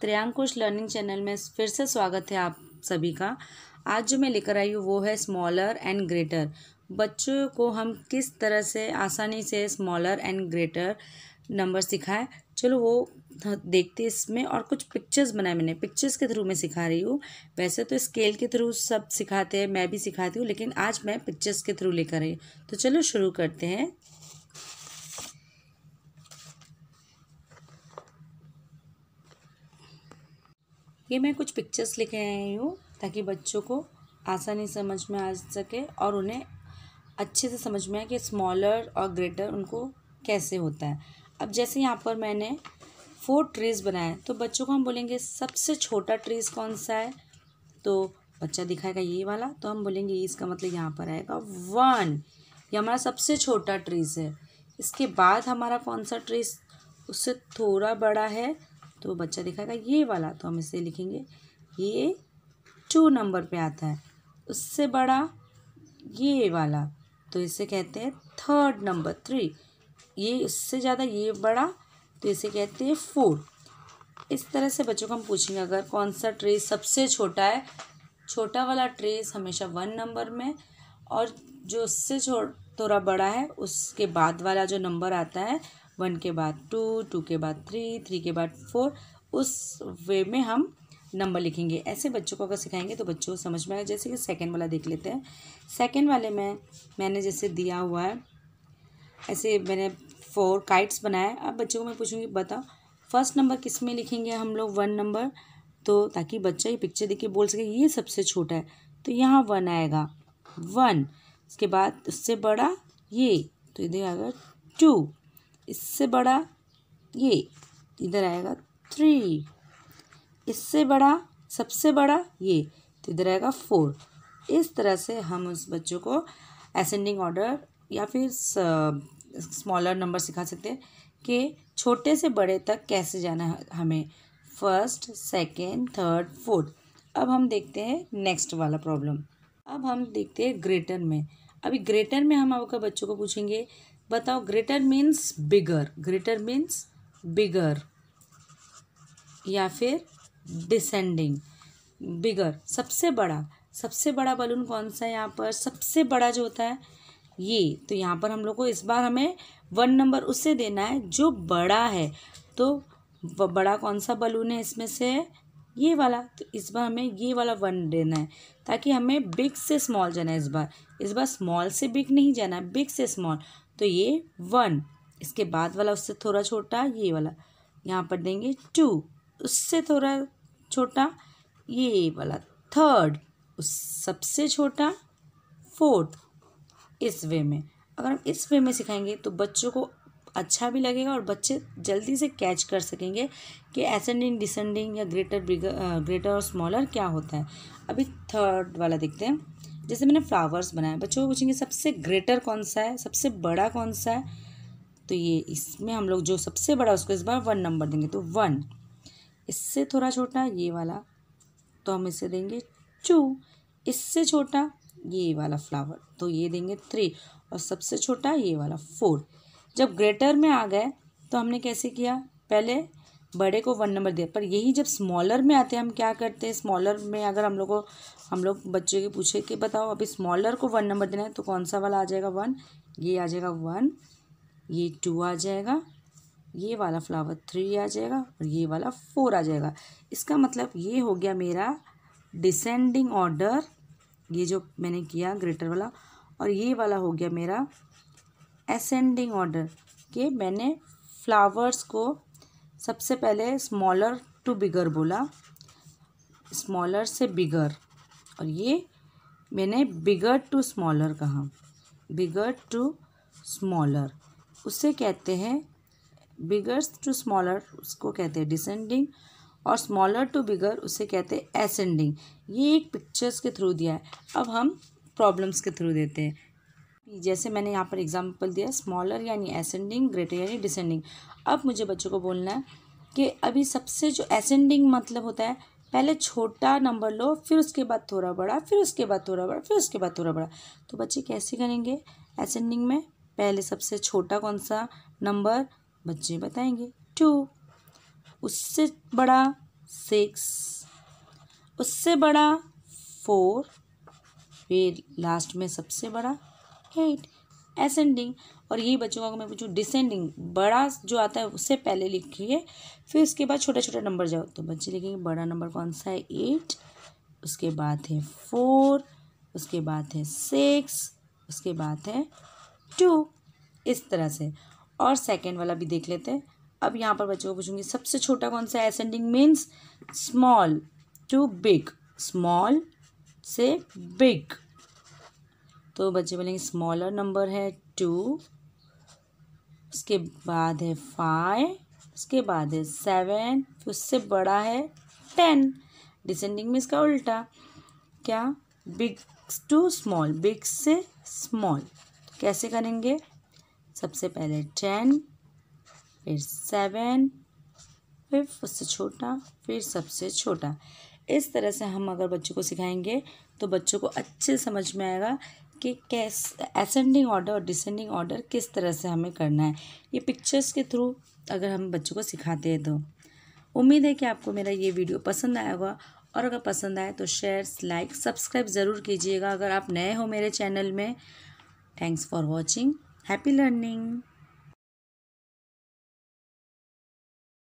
त्रियांकुश learning channel में फिर से स्वागत है आप सभी का आज जो मैं लेकर आई हूँ वो है स्मॉलर एंड ग्रेटर बच्चों को हम किस तरह से आसानी से स्मॉलर एंड ग्रेटर नंबर सिखाएं चलो वो देखते इसमें और कुछ पिक्चर्स बनाए मैंने पिक्चर्स के थ्रू मैं सिखा रही हूँ वैसे तो स्केल के थ्रू सब सिखाते हैं मैं भी सिखाती हूँ लेकिन आज मैं पिक्चर्स के थ्रू लेकर आई तो चलो शुरू करते हैं ये मैं कुछ पिक्चर्स लिखे आई हूँ ताकि बच्चों को आसानी समझ में आ सके और उन्हें अच्छे से समझ में आए कि स्मॉलर और ग्रेटर उनको कैसे होता है अब जैसे यहाँ पर मैंने फोर ट्रीज़ बनाए तो बच्चों को हम बोलेंगे सबसे छोटा ट्रीज़ कौन सा है तो बच्चा दिखाएगा ये वाला तो हम बोलेंगे इसका मतलब यहाँ पर आएगा वन ये हमारा सबसे छोटा ट्रीज़ है इसके बाद हमारा कौन सा ट्रीज़ उससे थोड़ा बड़ा है तो बच्चा दिखाएगा ये वाला तो हम इसे लिखेंगे ये टू नंबर पे आता है उससे बड़ा ये वाला तो इसे कहते हैं थर्ड नंबर थ्री ये उससे ज़्यादा ये बड़ा तो इसे कहते हैं फोर इस तरह से बच्चों को हम पूछेंगे अगर कौन सा ट्रेस सबसे छोटा है छोटा वाला ट्रेस हमेशा वन नंबर में और जो उससे छोड़ थोड़ा बड़ा है उसके बाद वाला जो नंबर आता है वन के बाद टू टू के बाद थ्री थ्री के बाद फोर उस वे में हम नंबर लिखेंगे ऐसे बच्चों को अगर सिखाएंगे तो बच्चों को समझ में आएगा जैसे कि सेकेंड वाला देख लेते हैं सेकेंड वाले में मैंने जैसे दिया हुआ है ऐसे मैंने फोर काइट्स बनाया अब बच्चों को मैं पूछूंगी बताओ फर्स्ट नंबर किस में लिखेंगे हम लोग वन नंबर तो ताकि बच्चा ये पिक्चर देख के बोल सके ये सबसे छोटा है तो यहाँ वन आएगा वन उसके बाद उससे बड़ा ये तो इधर आएगा टू इससे बड़ा ये इधर आएगा थ्री इससे बड़ा सबसे बड़ा ये तो इधर आएगा फोर इस तरह से हम उस बच्चों को असेंडिंग ऑर्डर या फिर स्मॉलर नंबर सिखा सकते हैं कि छोटे से बड़े तक कैसे जाना है हमें फर्स्ट सेकेंड थर्ड फोर्थ अब हम देखते हैं नेक्स्ट वाला प्रॉब्लम अब हम देखते हैं ग्रेटर में अभी ग्रेटर में हम आपका बच्चों को पूछेंगे बताओ greater means bigger greater means bigger या फिर डिसेंडिंग बिगर सबसे बड़ा सबसे बड़ा बलून कौन सा है यहाँ पर सबसे बड़ा जो होता है ये तो यहाँ पर हम लोग को इस बार हमें वन नंबर उससे देना है जो बड़ा है तो बड़ा कौन सा बलून है इसमें से ये वाला तो इस बार हमें ये वाला वन देना है ताकि हमें बिग से स्मॉल जाना है इस बार इस बार स्मॉल से बिग नहीं जाना है बिग से स्मॉल तो ये वन इसके बाद वाला उससे थोड़ा छोटा ये वाला यहाँ पर देंगे टू उससे थोड़ा छोटा ये वाला थर्ड उस सबसे छोटा फोर्थ इस वे में अगर हम इस वे में सिखाएंगे तो बच्चों को अच्छा भी लगेगा और बच्चे जल्दी से कैच कर सकेंगे कि एसेंडिंग डिसेंडिंग या ग्रेटर ग्रेटर और स्मॉलर क्या होता है अभी थर्ड वाला देखते हैं जैसे मैंने फ्लावर्स बनाए बच्चों को पूछेंगे सबसे ग्रेटर कौन सा है सबसे बड़ा कौन सा है तो ये इसमें हम लोग जो सबसे बड़ा उसको इस बार वन नंबर देंगे तो वन इससे थोड़ा छोटा ये वाला तो हम इसे देंगे टू इससे छोटा ये वाला फ्लावर तो ये देंगे थ्री और सबसे छोटा ये वाला फोर जब ग्रेटर में आ गए तो हमने कैसे किया पहले बड़े को वन नंबर दिया पर यही जब स्मॉलर में आते हैं हम क्या करते हैं स्मॉलर में अगर हम लोग को हम लोग बच्चे के पूछे कि बताओ अभी स्मॉलर को वन नंबर देना है तो कौन सा वाला आ जाएगा वन ये आ जाएगा वन ये टू आ जाएगा ये वाला फ्लावर थ्री आ जाएगा और ये वाला फोर आ जाएगा इसका मतलब ये हो गया मेरा डिसेंडिंग ऑर्डर ये जो मैंने किया ग्रेटर वाला और ये वाला हो गया मेरा असेंडिंग ऑर्डर कि मैंने फ्लावर्स को सबसे पहले स्मॉलर टू बिगर बोला स्मॉलर से बिगर और ये मैंने बिगर टू स्मॉलर कहा बिगर टू स्मॉलर उसे कहते हैं बिगर टू स्मॉलर उसको कहते हैं डिसेंडिंग और स्मॉलर टू बिगर उसे कहते हैं एसेंडिंग ये एक पिक्चर्स के थ्रू दिया है अब हम प्रॉब्लम्स के थ्रू देते हैं जैसे मैंने यहाँ पर एग्जाम्पल दिया स्मॉलर यानी एसेंडिंग ग्रेटर यानी डिसेंडिंग अब मुझे बच्चों को बोलना है कि अभी सबसे जो एसेंडिंग मतलब होता है पहले छोटा नंबर लो फिर उसके बाद थोड़ा बड़ा फिर उसके बाद थोड़ा बड़ा फिर उसके बाद थोड़ा बड़ा तो बच्चे कैसे करेंगे एसेंडिंग में पहले सबसे छोटा कौन सा नंबर बच्चे बताएंगे टू उससे बड़ा सिक्स उससे बड़ा फोर फिर लास्ट में सबसे बड़ा एट एसेंडिंग और यही बच्चों का मैं पूछूँ डिसेंडिंग बड़ा जो आता है उससे पहले लिखिए फिर उसके बाद छोटा छोटा नंबर जाओ तो बच्चे लिखेंगे बड़ा नंबर कौन सा है एट उसके बाद है फोर उसके बाद है सिक्स उसके बाद है टू इस तरह से और सेकेंड वाला भी देख लेते हैं अब यहाँ पर बच्चों को पूछूंगी सबसे छोटा कौन सा ascending means small to big small से बिग तो बच्चे बोलेंगे स्मॉलर नंबर है टू उसके बाद है फाइव उसके बाद है सेवन फिर उससे बड़ा है टेन डिसेंडिंग में इसका उल्टा क्या बिग टू स्मॉल बिग से स्मॉल कैसे करेंगे सबसे पहले टेन फिर सेवन फिर उससे छोटा फिर सबसे छोटा इस तरह से हम अगर बच्चों को सिखाएंगे तो बच्चों को अच्छे समझ में आएगा कि कैस एसेंडिंग ऑर्डर और डिसेंडिंग ऑर्डर किस तरह से हमें करना है ये पिक्चर्स के थ्रू अगर हम बच्चों को सिखाते हैं तो उम्मीद है कि आपको मेरा ये वीडियो पसंद आया होगा और अगर पसंद आए तो शेयर लाइक सब्सक्राइब ज़रूर कीजिएगा अगर आप नए हो मेरे चैनल में thanks for watching happy learning